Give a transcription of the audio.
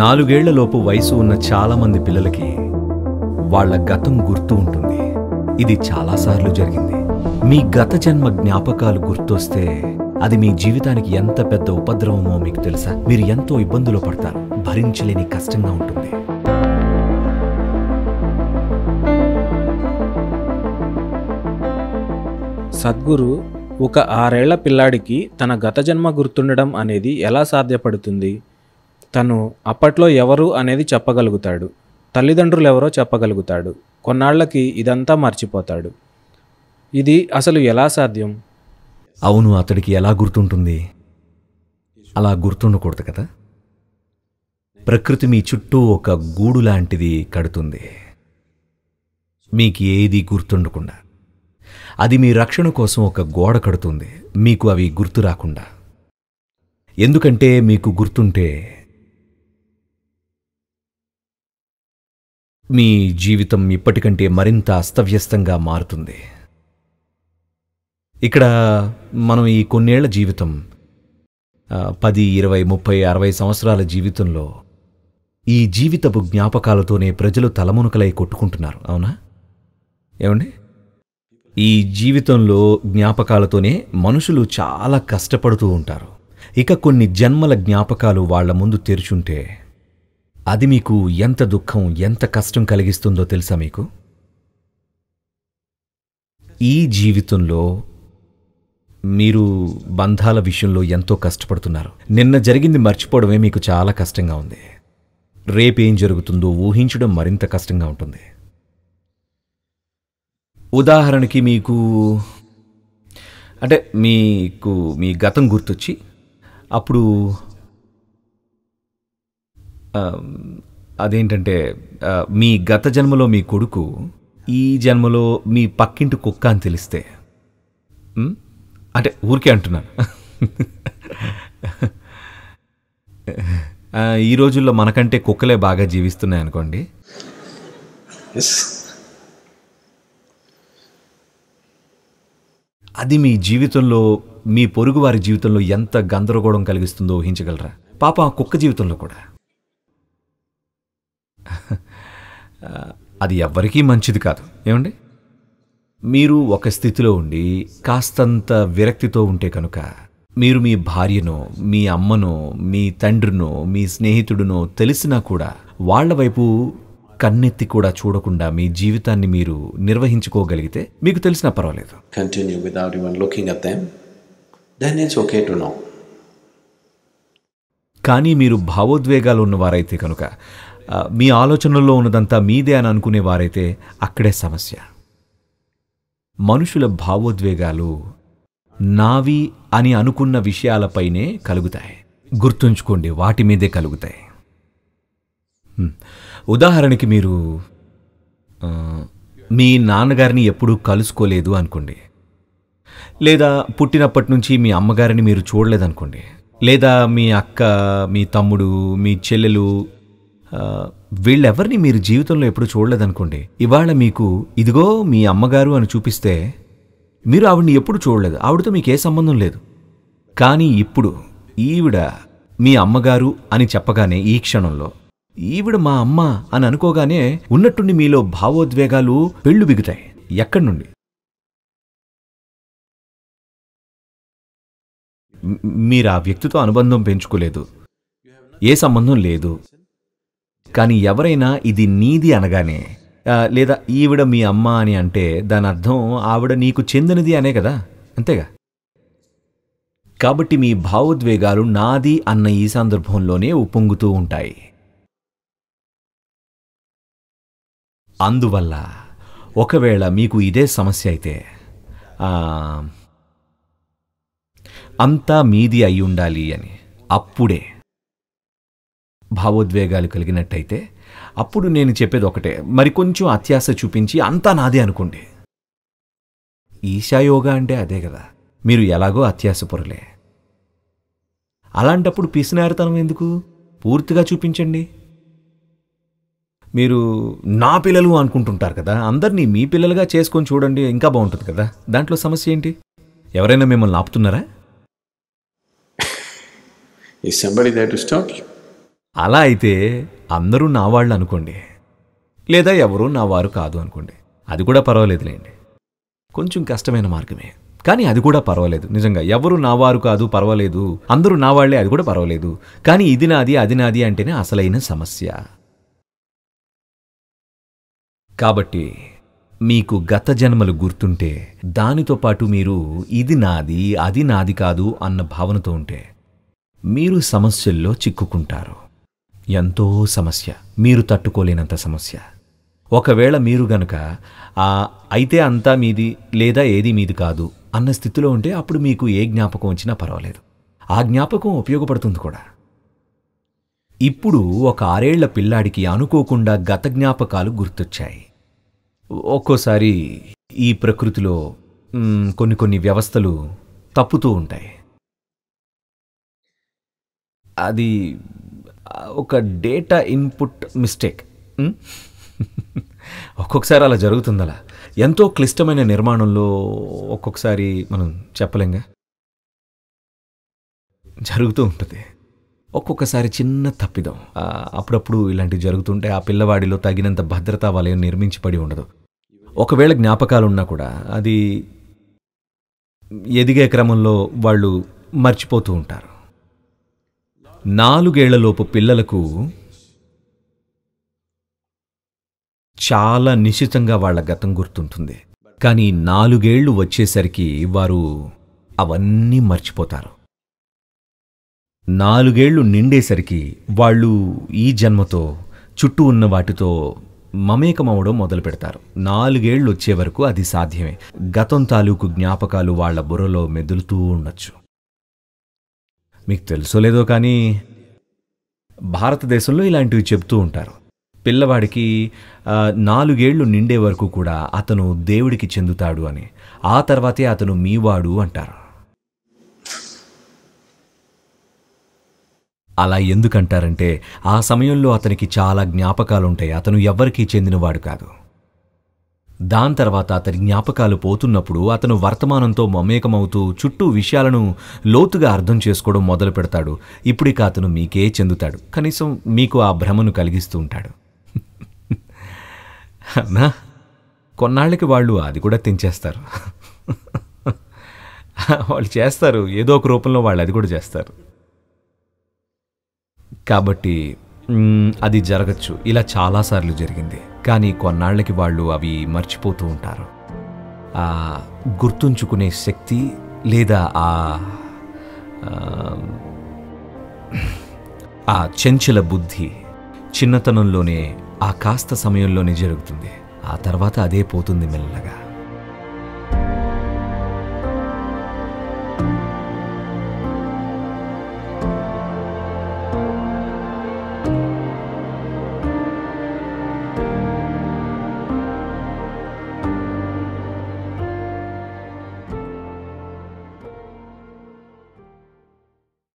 నాలుగేళ్లలోపు వయసు ఉన్న చాలామంది పిల్లలకి వాళ్ల గతం గుర్తు ఉంటుంది ఇది చాలాసార్లు జరిగింది మీ గత జన్మ జ్ఞాపకాలు గుర్తొస్తే అది మీ జీవితానికి ఎంత పెద్ద ఉపద్రవమో మీకు తెలుసా మీరు ఎంతో ఇబ్బందులు పడతారు భరించలేని కష్టంగా ఉంటుంది సద్గురు ఒక ఆరేళ్ల పిల్లాడికి తన గత జన్మ గుర్తుండడం అనేది ఎలా సాధ్యపడుతుంది తను అప్పట్లో ఎవరు అనేది చెప్పగలుగుతాడు తల్లిదండ్రులు ఎవరో చెప్పగలుగుతాడు కొన్నాళ్లకి ఇదంతా మర్చిపోతాడు ఇది అసలు ఎలా సాధ్యం అవును అతడికి ఎలా గుర్తుంటుంది అలా గుర్తుండకూడదు కదా ప్రకృతి మీ చుట్టూ ఒక గూడు లాంటిది కడుతుంది మీకు ఏది గుర్తుండకుండా అది మీ రక్షణ కోసం ఒక గోడ కడుతుంది మీకు అవి గుర్తు రాకుండా ఎందుకంటే మీకు గుర్తుంటే మీ జీవితం ఇప్పటికంటే మరింత అస్తవ్యస్తంగా మారుతుంది ఇక్కడ మనం ఈ కొన్నేళ్ల జీవితం పది ఇరవై ముప్పై అరవై సంవత్సరాల జీవితంలో ఈ జీవితపు జ్ఞాపకాలతోనే ప్రజలు తలమునకలై కొట్టుకుంటున్నారు అవునా ఏమండి ఈ జీవితంలో జ్ఞాపకాలతోనే మనుషులు చాలా కష్టపడుతూ ఉంటారు ఇక కొన్ని జన్మల జ్ఞాపకాలు వాళ్ల ముందు తెరుచుంటే అది మీకు ఎంత దుఃఖం ఎంత కష్టం కలిగిస్తుందో తెలుసా మీకు ఈ జీవితంలో మీరు బంధాల విషయంలో ఎంతో కష్టపడుతున్నారు నిన్న జరిగింది మర్చిపోవడమే మీకు చాలా కష్టంగా ఉంది రేపేం జరుగుతుందో ఊహించడం మరింత కష్టంగా ఉంటుంది ఉదాహరణకి మీకు అంటే మీకు మీ గతం గుర్తొచ్చి అప్పుడు అదేంటంటే మీ గత జన్మలో మీ కొడుకు ఈ జన్మలో మీ పక్కింటి కుక్క అని తెలిస్తే అంటే ఊరికే అంటున్నాను ఈ రోజుల్లో మనకంటే కుక్కలే బాగా జీవిస్తున్నాయి అనుకోండి అది మీ జీవితంలో మీ పొరుగువారి జీవితంలో ఎంత గందరగోళం కలిగిస్తుందో ఊహించగలరా పాప కుక్క జీవితంలో కూడా అది ఎవ్వరికీ మంచిది కాదు ఏమండి మీరు ఒక స్థితిలో ఉండి కాస్తంత విరక్తితో ఉంటే కనుక మీరు మీ భార్యనో మీ అమ్మనో మీ తండ్రినో మీ స్నేహితుడినో తెలిసినా కూడా వాళ్ల వైపు కన్నెత్తి కూడా చూడకుండా మీ జీవితాన్ని మీరు నిర్వహించుకోగలిగితే మీకు తెలిసినా పర్వాలేదు continue without even looking at them then it's okay to know కానీ మీరు భావోద్వేగాలు ఉన్నవారైతే కనుక మీ ఆలోచనల్లో ఉన్నదంతా మీదే అని అనుకునే వారైతే అక్కడే సమస్య మనుషుల భావోద్వేగాలు నావి అని అనుకున్న విషయాలపైనే కలుగుతాయి గుర్తుంచుకోండి వాటి మీదే కలుగుతాయి ఉదాహరణకి మీరు మీ నాన్నగారిని ఎప్పుడూ కలుసుకోలేదు అనుకోండి లేదా పుట్టినప్పటి నుంచి మీ అమ్మగారిని మీరు చూడలేదనుకోండి లేదా మీ అక్క మీ తమ్ముడు మీ చెల్లెలు వీళ్ళెవరిని మీరు జీవితంలో ఎప్పుడు చూడలేదనుకోండి ఇవాళ మీకు ఇదిగో మీ అమ్మగారు అని చూపిస్తే మీరు ఆవిడ్ని ఎప్పుడు చూడలేదు ఆవిడతో మీకు ఏ సంబంధం లేదు కానీ ఇప్పుడు ఈవిడ మీ అమ్మగారు అని చెప్పగానే ఈ క్షణంలో ఈవిడ మా అమ్మ అని అనుకోగానే ఉన్నట్టుండి మీలో భావోద్వేగాలు పెళ్ళు బిగుతాయి ఎక్కడి నుండి మీరు ఆ వ్యక్తితో అనుబంధం పెంచుకోలేదు ఏ సంబంధం లేదు కానీ ఎవరైనా ఇది నీది అనగానే లేదా ఈవిడ మీ అమ్మ అని అంటే దాని అర్థం ఆవిడ నీకు చెందినది అనే కదా అంతేగా కాబట్టి మీ భావోద్వేగాలు నాది అన్న ఈ సందర్భంలోనే ఉప్పొంగుతూ ఉంటాయి అందువల్ల ఒకవేళ మీకు ఇదే సమస్య అయితే అంతా మీది అయి ఉండాలి అని అప్పుడే భావోద్వేగాలు కలిగినట్టయితే అప్పుడు నేను చెప్పేది ఒకటే మరి కొంచెం చూపించి అంతా నాదే అనుకోండి ఈశాయోగా అంటే అదే కదా మీరు ఎలాగో అత్యాశపరులే అలాంటప్పుడు పిసినారితనం ఎందుకు పూర్తిగా చూపించండి మీరు నా పిల్లలు అనుకుంటుంటారు కదా అందరినీ మీ పిల్లలుగా చేసుకొని చూడండి ఇంకా బాగుంటుంది కదా దాంట్లో సమస్య ఏంటి ఎవరైనా మిమ్మల్ని ఆపుతున్నారా Is somebody అలా అయితే అందరూ నా వాళ్ళు అనుకోండి లేదా ఎవరూ నా వారు కాదు అనుకోండి అది కూడా పర్వాలేదులేండి కొంచెం కష్టమైన మార్గమే కానీ అది కూడా పర్వాలేదు నిజంగా ఎవరు నా వారు కాదు పర్వాలేదు అందరూ నా వాళ్లే అది కూడా పర్వాలేదు కానీ ఇది నాది అది నాది అంటేనే అసలైన సమస్య కాబట్టి మీకు గత జన్మలు గుర్తుంటే దానితో పాటు మీరు ఇది నాది అది నాది కాదు అన్న భావనతో ఉంటే మీరు సమస్యల్లో చిక్కుకుంటారు ఎంతో సమస్య మీరు తట్టుకోలేనంత సమస్య ఒకవేళ మీరు గనక అయితే అంతా మీది లేదా ఏది మీది కాదు అన్న స్థితిలో ఉంటే అప్పుడు మీకు ఏ జ్ఞాపకం వచ్చినా పర్వాలేదు ఆ జ్ఞాపకం ఉపయోగపడుతుంది కూడా ఇప్పుడు ఒక ఆరేళ్ల పిల్లాడికి అనుకోకుండా గత జ్ఞాపకాలు గుర్తొచ్చాయి ఒక్కోసారి ఈ ప్రకృతిలో కొన్ని కొన్ని వ్యవస్థలు తప్పుతూ ఉంటాయి అది ఒక డేటా ఇన్పుట్ మిస్టేక్ ఒక్కొక్కసారి అలా జరుగుతుంది అలా ఎంతో క్లిష్టమైన నిర్మాణంలో ఒక్కొక్కసారి మనం చెప్పలేంగా జరుగుతూ ఉంటుంది ఒక్కొక్కసారి చిన్న తప్పిదం అప్పుడప్పుడు ఇలాంటివి జరుగుతుంటే ఆ పిల్లవాడిలో తగినంత భద్రతా వలయం నిర్మించబడి ఉండదు ఒకవేళ జ్ఞాపకాలు ఉన్నా కూడా అది ఎదిగే క్రమంలో వాళ్ళు మర్చిపోతూ ఉంటారు నాలుగేళ్లలోపు పిల్లలకు చాలా నిశ్చితంగా వాళ్ల గతం గుర్తుంటుంది కానీ నాలుగేళ్లు వచ్చేసరికి వారు అవన్నీ మర్చిపోతారు నాలుగేళ్లు నిండేసరికి వాళ్ళు ఈ జన్మతో చుట్టూ ఉన్న వాటితో మమేకమవడం మొదలు పెడతారు నాలుగేళ్లు వచ్చే వరకు అది సాధ్యమే గతం తాలూకు జ్ఞాపకాలు వాళ్ల బుర్రలో మెదులుతూ ఉండొచ్చు మీకు తెలుసో లేదో కానీ భారతదేశంలో ఇలాంటివి చెప్తూ ఉంటారు పిల్లవాడికి నాలుగేళ్లు నిండే వరకు కూడా అతను దేవుడికి చెందుతాడు అని ఆ తర్వాతే అతను మీవాడు అంటారు అలా ఎందుకంటారంటే ఆ సమయంలో అతనికి చాలా జ్ఞాపకాలుంటాయి అతను ఎవ్వరికీ చెందినవాడు కాదు దాని తర్వాత అతని జ్ఞాపకాలు పోతున్నప్పుడు అతను వర్తమానంతో మమేకమవుతూ చుట్టూ విషయాలను లోతుగా అర్థం చేసుకోవడం మొదలు పెడతాడు ఇప్పుడిక అతను మీకే చెందుతాడు కనీసం మీకు ఆ భ్రమను కలిగిస్తూ ఉంటాడు అన్నా కొన్నాళ్ళకి వాళ్ళు అది కూడా తెంచేస్తారు వాళ్ళు చేస్తారు ఏదో ఒక రూపంలో వాళ్ళు అది కూడా చేస్తారు కాబట్టి అది జరగచ్చు ఇలా చాలాసార్లు జరిగింది కానీ కొన్నాళ్ళకి వాళ్ళు అవి మర్చిపోతూ ఉంటారు ఆ గుర్తుంచుకునే శక్తి లేదా ఆ ఆ చెంచల బుద్ధి చిన్నతనంలోనే ఆ కాస్త సమయంలోనే జరుగుతుంది ఆ తర్వాత అదే పోతుంది మెల్లగా